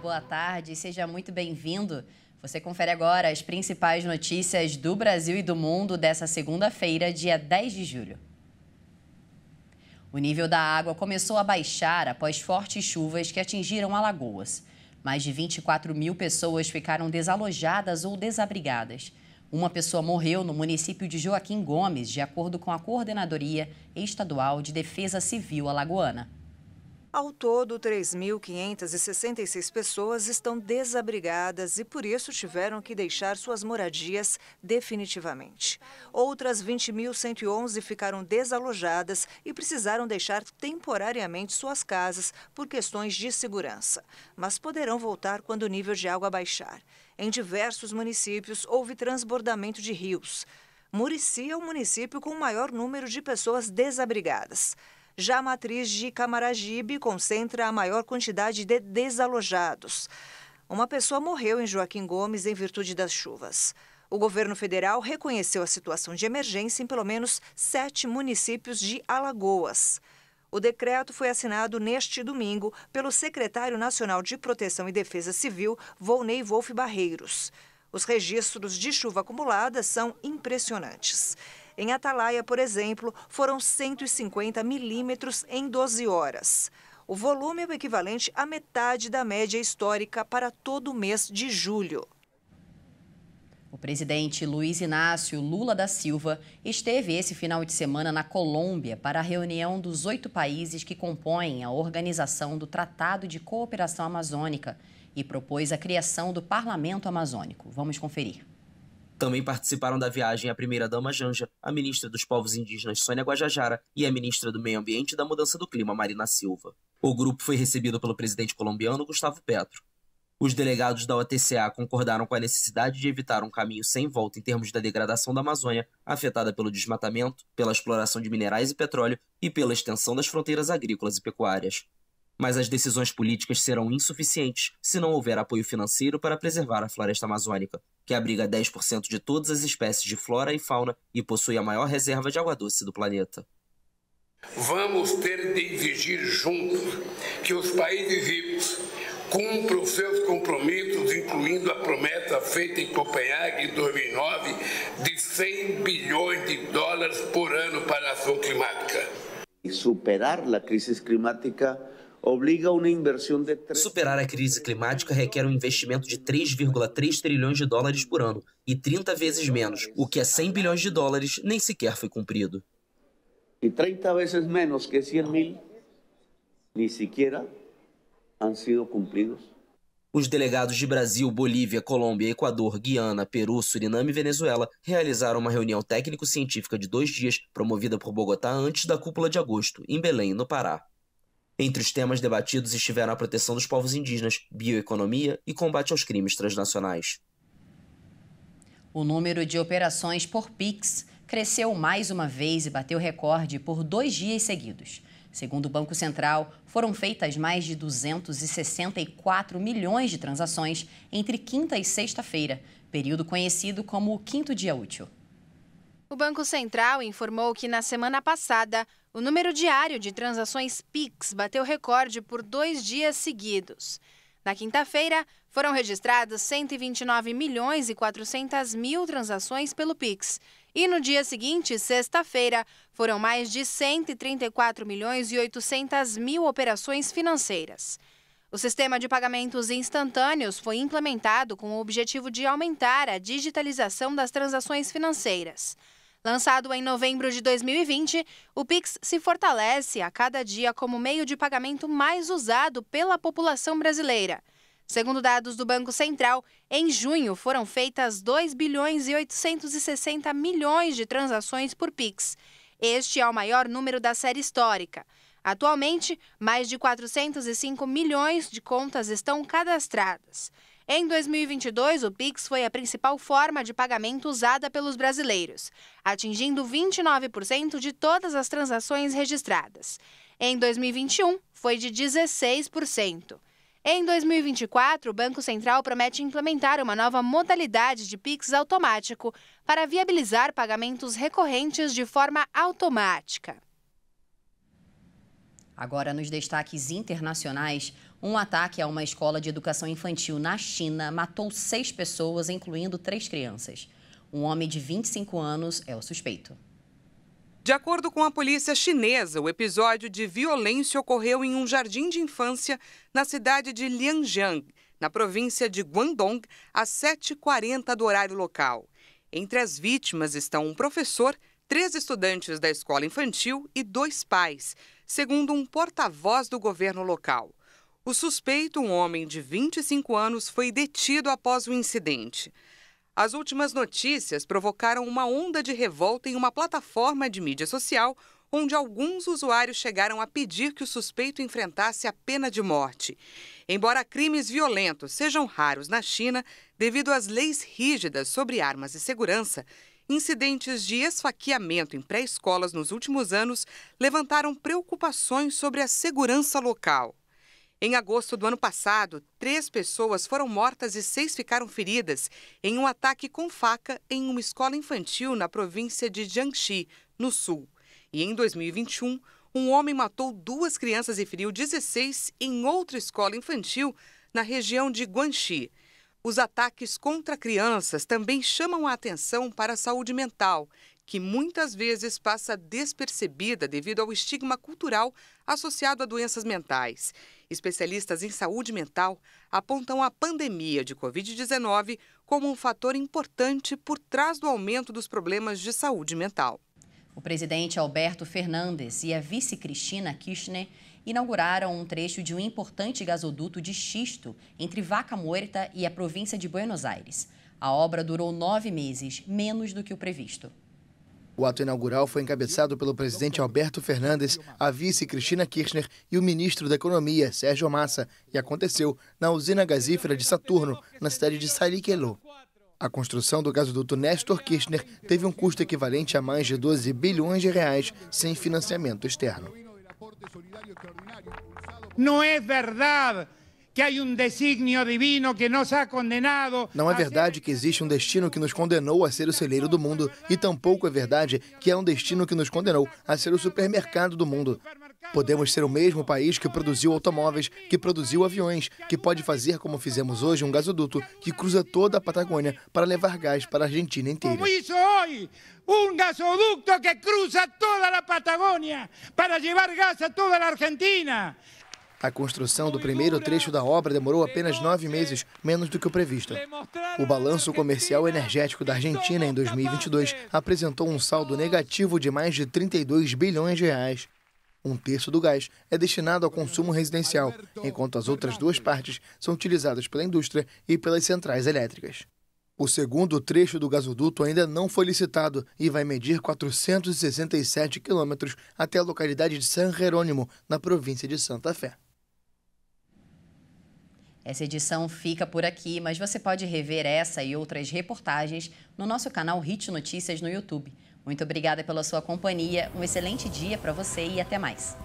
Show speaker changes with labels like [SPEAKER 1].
[SPEAKER 1] boa tarde, seja muito bem-vindo. Você confere agora as principais notícias do Brasil e do mundo dessa segunda-feira, dia 10 de julho. O nível da água começou a baixar após fortes chuvas que atingiram Alagoas. Mais de 24 mil pessoas ficaram desalojadas ou desabrigadas. Uma pessoa morreu no município de Joaquim Gomes, de acordo com a Coordenadoria Estadual de Defesa Civil Alagoana.
[SPEAKER 2] Ao todo, 3.566 pessoas estão desabrigadas e por isso tiveram que deixar suas moradias definitivamente. Outras 20.111 ficaram desalojadas e precisaram deixar temporariamente suas casas por questões de segurança, mas poderão voltar quando o nível de água baixar. Em diversos municípios, houve transbordamento de rios. Murici é o município com o maior número de pessoas desabrigadas. Já a matriz de Camaragibe concentra a maior quantidade de desalojados. Uma pessoa morreu em Joaquim Gomes em virtude das chuvas. O governo federal reconheceu a situação de emergência em pelo menos sete municípios de Alagoas. O decreto foi assinado neste domingo pelo secretário nacional de Proteção e Defesa Civil, Volney Wolf Barreiros. Os registros de chuva acumulada são impressionantes. Em Atalaia, por exemplo, foram 150 milímetros em 12 horas. O volume é o equivalente à metade da média histórica para todo o mês de julho.
[SPEAKER 3] O
[SPEAKER 1] presidente Luiz Inácio Lula da Silva esteve esse final de semana na Colômbia para a reunião dos oito países que compõem a Organização do Tratado de Cooperação Amazônica e propôs a criação do Parlamento Amazônico. Vamos conferir.
[SPEAKER 4] Também participaram da viagem a primeira-dama Janja, a ministra dos Povos Indígenas Sônia Guajajara e a ministra do Meio Ambiente e da Mudança do Clima Marina Silva. O grupo foi recebido pelo presidente colombiano Gustavo Petro. Os delegados da OTCA concordaram com a necessidade de evitar um caminho sem volta em termos da degradação da Amazônia, afetada pelo desmatamento, pela exploração de minerais e petróleo e pela extensão das fronteiras agrícolas e pecuárias mas as decisões políticas serão insuficientes se não houver apoio financeiro para preservar a floresta amazônica, que abriga 10% de todas as espécies de flora e fauna e possui a maior reserva de água doce do planeta.
[SPEAKER 5] Vamos ter de exigir juntos que os países ricos cumpram seus compromissos, incluindo a promessa feita em Copenhague em 2009 de 100 bilhões de dólares por ano para a ação climática.
[SPEAKER 4] E superar a crise climática
[SPEAKER 5] obriga uma inversão de...
[SPEAKER 4] Superar a crise climática requer um investimento de 3,3 trilhões de dólares por ano e 30 vezes menos, o que é 100 bilhões de dólares nem sequer foi cumprido. E 30 vezes menos que 100 mil, nem sequer han sido cumpridos. Os delegados de Brasil, Bolívia, Colômbia, Equador, Guiana, Peru, Suriname e Venezuela realizaram uma reunião técnico-científica de dois dias promovida por Bogotá antes da cúpula de agosto, em Belém, no Pará. Entre os temas debatidos estiveram a proteção dos povos indígenas, bioeconomia e combate aos crimes transnacionais.
[SPEAKER 1] O número de operações por PIX cresceu mais uma vez e bateu recorde por dois dias seguidos. Segundo o Banco Central, foram feitas mais de 264 milhões de transações entre quinta e sexta-feira, período conhecido como o quinto dia útil.
[SPEAKER 3] O Banco Central informou que na semana passada o número diário de transações PIX bateu recorde por dois dias seguidos. Na quinta-feira, foram registradas 129 milhões e 400 mil transações pelo Pix. E no dia seguinte, sexta-feira, foram mais de 134 milhões e 800 mil operações financeiras. O sistema de pagamentos instantâneos foi implementado com o objetivo de aumentar a digitalização das transações financeiras. Lançado em novembro de 2020, o Pix se fortalece a cada dia como meio de pagamento mais usado pela população brasileira. Segundo dados do Banco Central, em junho foram feitas 2 bilhões e 860 milhões de transações por Pix. Este é o maior número da série histórica. Atualmente, mais de 405 milhões de contas estão cadastradas. Em 2022, o Pix foi a principal forma de pagamento usada pelos brasileiros, atingindo 29% de todas as transações registradas. Em 2021, foi de 16%. Em 2024, o Banco Central promete implementar uma nova modalidade de PIX automático para viabilizar pagamentos recorrentes de forma automática.
[SPEAKER 1] Agora, nos destaques internacionais, um ataque a uma escola de educação infantil na China matou seis pessoas, incluindo três crianças. Um homem de 25 anos é o suspeito.
[SPEAKER 6] De acordo com a polícia chinesa, o episódio de violência ocorreu em um jardim de infância na cidade de Lianjiang, na província de Guangdong, às 7h40 do horário local. Entre as vítimas estão um professor, três estudantes da escola infantil e dois pais, segundo um porta-voz do governo local. O suspeito, um homem de 25 anos, foi detido após o incidente. As últimas notícias provocaram uma onda de revolta em uma plataforma de mídia social, onde alguns usuários chegaram a pedir que o suspeito enfrentasse a pena de morte. Embora crimes violentos sejam raros na China, devido às leis rígidas sobre armas e segurança, incidentes de esfaqueamento em pré-escolas nos últimos anos levantaram preocupações sobre a segurança local. Em agosto do ano passado, três pessoas foram mortas e seis ficaram feridas em um ataque com faca em uma escola infantil na província de Jiangxi, no sul. E em 2021, um homem matou duas crianças e feriu 16 em outra escola infantil na região de Guangxi. Os ataques contra crianças também chamam a atenção para a saúde mental, que muitas vezes passa despercebida devido ao estigma cultural associado a doenças mentais. Especialistas em saúde mental apontam a pandemia de Covid-19 como um fator importante por trás do aumento dos problemas de saúde mental.
[SPEAKER 1] O presidente Alberto Fernandes e a vice Cristina Kirchner inauguraram um trecho de um importante gasoduto de xisto entre Vaca Muerta e a província de Buenos Aires. A obra durou nove meses, menos do que o previsto.
[SPEAKER 5] O ato inaugural foi encabeçado pelo presidente Alberto Fernandes, a vice Cristina Kirchner e o ministro da Economia, Sérgio Massa, e aconteceu na usina gasífera de Saturno, na cidade de Sariquelô. A construção do gasoduto Nestor Kirchner teve um custo equivalente a mais de 12 bilhões de reais sem financiamento externo. Não é verdade que há um designio divino que nos ha condenado. Não é verdade que existe um destino que nos condenou a ser o celeiro do mundo, e tampouco é verdade que há é um destino que nos condenou a ser o supermercado do mundo. Podemos ser o mesmo país que produziu automóveis, que produziu aviões, que pode fazer como fizemos hoje um gasoduto que cruza toda a Patagônia para levar gás para a Argentina inteira. Como isso hoje, um gasoduto que cruza toda a Patagônia para levar gás a toda a Argentina. A construção do primeiro trecho da obra demorou apenas nove meses, menos do que o previsto. O balanço comercial energético da Argentina em 2022 apresentou um saldo negativo de mais de 32 bilhões de reais. Um terço do gás é destinado ao consumo residencial, enquanto as outras duas partes são utilizadas pela indústria e pelas centrais elétricas. O segundo trecho do gasoduto ainda não foi licitado e vai medir 467 quilômetros até a localidade de San Jerônimo, na província de Santa Fé.
[SPEAKER 1] Essa edição fica por aqui, mas você pode rever essa e outras reportagens no nosso canal Hit Notícias no YouTube. Muito obrigada pela sua companhia, um excelente dia para você e até mais.